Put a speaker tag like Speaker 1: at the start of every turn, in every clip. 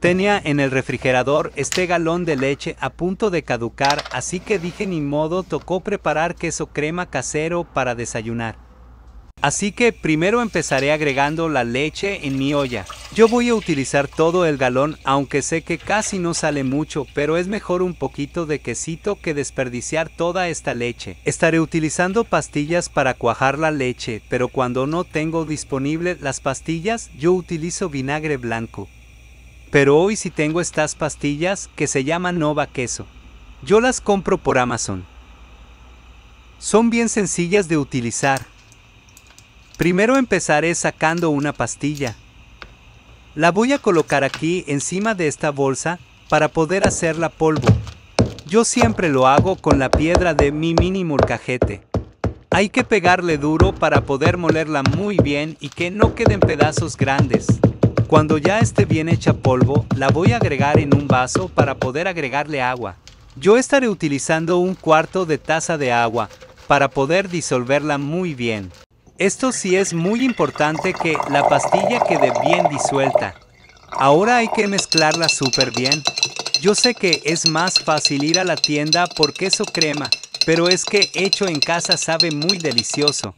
Speaker 1: Tenía en el refrigerador este galón de leche a punto de caducar, así que dije ni modo, tocó preparar queso crema casero para desayunar. Así que primero empezaré agregando la leche en mi olla. Yo voy a utilizar todo el galón, aunque sé que casi no sale mucho, pero es mejor un poquito de quesito que desperdiciar toda esta leche. Estaré utilizando pastillas para cuajar la leche, pero cuando no tengo disponibles las pastillas, yo utilizo vinagre blanco pero hoy sí tengo estas pastillas que se llaman Nova Queso. Yo las compro por Amazon. Son bien sencillas de utilizar. Primero empezaré sacando una pastilla. La voy a colocar aquí encima de esta bolsa para poder hacerla polvo. Yo siempre lo hago con la piedra de mi mini molcajete. Hay que pegarle duro para poder molerla muy bien y que no queden pedazos grandes. Cuando ya esté bien hecha polvo, la voy a agregar en un vaso para poder agregarle agua. Yo estaré utilizando un cuarto de taza de agua para poder disolverla muy bien. Esto sí es muy importante que la pastilla quede bien disuelta. Ahora hay que mezclarla súper bien. Yo sé que es más fácil ir a la tienda por queso crema, pero es que hecho en casa sabe muy delicioso.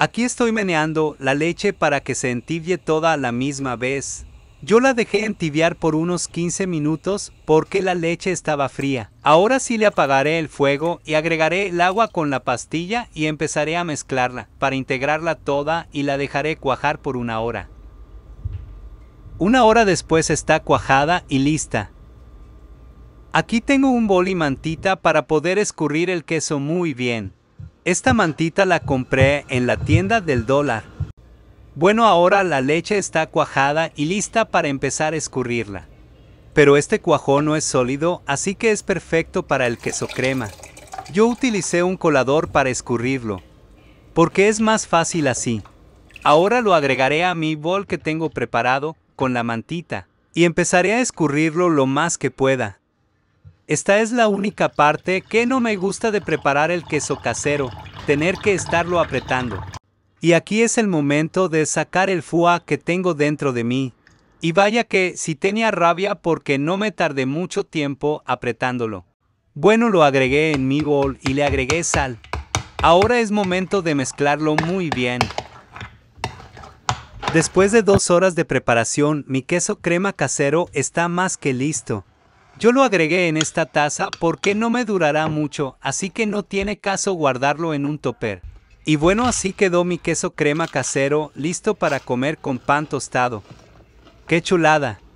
Speaker 1: Aquí estoy meneando la leche para que se entibie toda a la misma vez. Yo la dejé entibiar por unos 15 minutos porque la leche estaba fría. Ahora sí le apagaré el fuego y agregaré el agua con la pastilla y empezaré a mezclarla para integrarla toda y la dejaré cuajar por una hora. Una hora después está cuajada y lista. Aquí tengo un bol y mantita para poder escurrir el queso muy bien. Esta mantita la compré en la tienda del dólar. Bueno, ahora la leche está cuajada y lista para empezar a escurrirla. Pero este cuajón no es sólido, así que es perfecto para el queso crema. Yo utilicé un colador para escurrirlo, porque es más fácil así. Ahora lo agregaré a mi bol que tengo preparado con la mantita y empezaré a escurrirlo lo más que pueda. Esta es la única parte que no me gusta de preparar el queso casero, tener que estarlo apretando. Y aquí es el momento de sacar el fua que tengo dentro de mí. Y vaya que si tenía rabia porque no me tardé mucho tiempo apretándolo. Bueno, lo agregué en mi bowl y le agregué sal. Ahora es momento de mezclarlo muy bien. Después de dos horas de preparación, mi queso crema casero está más que listo. Yo lo agregué en esta taza porque no me durará mucho, así que no tiene caso guardarlo en un toper. Y bueno, así quedó mi queso crema casero, listo para comer con pan tostado. ¡Qué chulada!